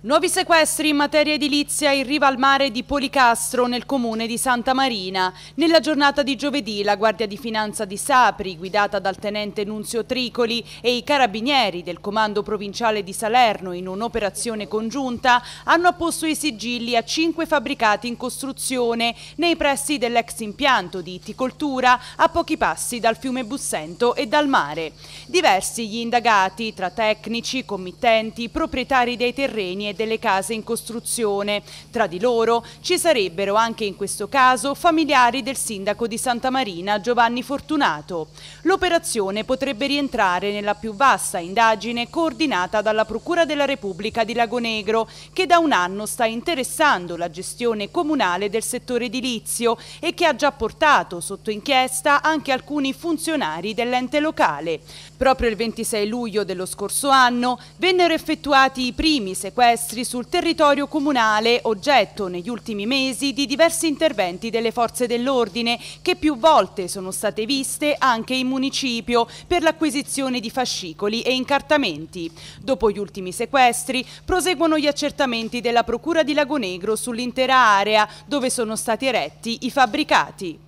Nuovi sequestri in materia edilizia in riva al mare di Policastro nel comune di Santa Marina. Nella giornata di giovedì la Guardia di Finanza di Sapri, guidata dal tenente Nunzio Tricoli e i carabinieri del Comando Provinciale di Salerno in un'operazione congiunta, hanno apposto i sigilli a cinque fabbricati in costruzione nei pressi dell'ex impianto di itticoltura a pochi passi dal fiume Bussento e dal mare. Diversi gli indagati, tra tecnici, committenti, proprietari dei terreni e delle case in costruzione. Tra di loro ci sarebbero anche in questo caso familiari del sindaco di Santa Marina Giovanni Fortunato. L'operazione potrebbe rientrare nella più vasta indagine coordinata dalla Procura della Repubblica di Lagonegro che da un anno sta interessando la gestione comunale del settore edilizio e che ha già portato sotto inchiesta anche alcuni funzionari dell'ente locale. Proprio il 26 luglio dello scorso anno vennero effettuati i primi sequestri sequestri sul territorio comunale, oggetto negli ultimi mesi di diversi interventi delle forze dell'ordine che più volte sono state viste anche in municipio per l'acquisizione di fascicoli e incartamenti. Dopo gli ultimi sequestri proseguono gli accertamenti della Procura di Lagonegro sull'intera area dove sono stati eretti i fabbricati.